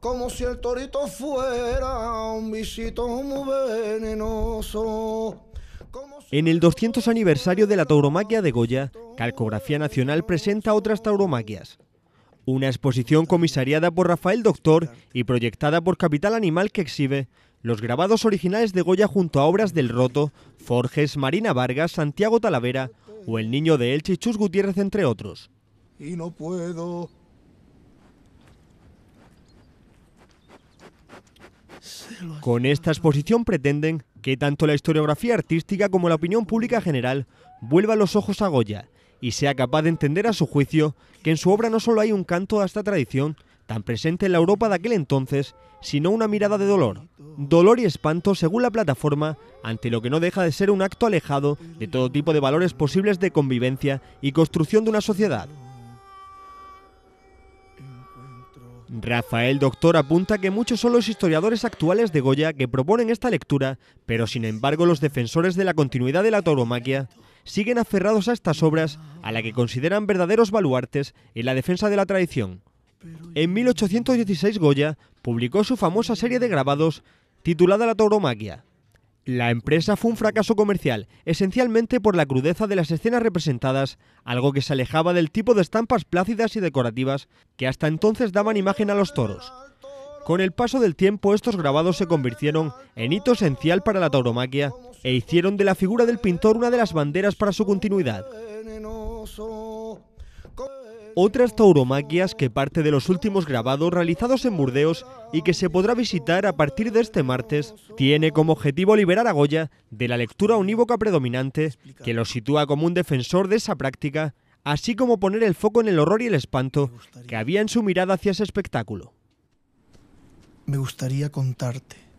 como si el torito fuera un En el 200 aniversario de la tauromaquia de Goya, Calcografía Nacional presenta otras tauromaquias. Una exposición comisariada por Rafael Doctor y proyectada por Capital Animal que exhibe los grabados originales de Goya junto a obras del Roto, Forges, Marina Vargas, Santiago Talavera o El Niño de Elche y Gutiérrez, entre otros y no puedo. Con esta exposición pretenden que tanto la historiografía artística como la opinión pública general vuelva los ojos a Goya y sea capaz de entender a su juicio que en su obra no solo hay un canto a esta tradición, tan presente en la Europa de aquel entonces, sino una mirada de dolor. Dolor y espanto, según la plataforma, ante lo que no deja de ser un acto alejado de todo tipo de valores posibles de convivencia y construcción de una sociedad. Rafael Doctor apunta que muchos son los historiadores actuales de Goya que proponen esta lectura, pero sin embargo los defensores de la continuidad de la tauromaquia siguen aferrados a estas obras a la que consideran verdaderos baluartes en la defensa de la tradición. En 1816 Goya publicó su famosa serie de grabados titulada La tauromaquia, la empresa fue un fracaso comercial, esencialmente por la crudeza de las escenas representadas, algo que se alejaba del tipo de estampas plácidas y decorativas que hasta entonces daban imagen a los toros. Con el paso del tiempo estos grabados se convirtieron en hito esencial para la tauromaquia e hicieron de la figura del pintor una de las banderas para su continuidad otras tauromaquias que parte de los últimos grabados realizados en Burdeos y que se podrá visitar a partir de este martes, tiene como objetivo liberar a Goya de la lectura unívoca predominante que lo sitúa como un defensor de esa práctica, así como poner el foco en el horror y el espanto que había en su mirada hacia ese espectáculo. Me gustaría contarte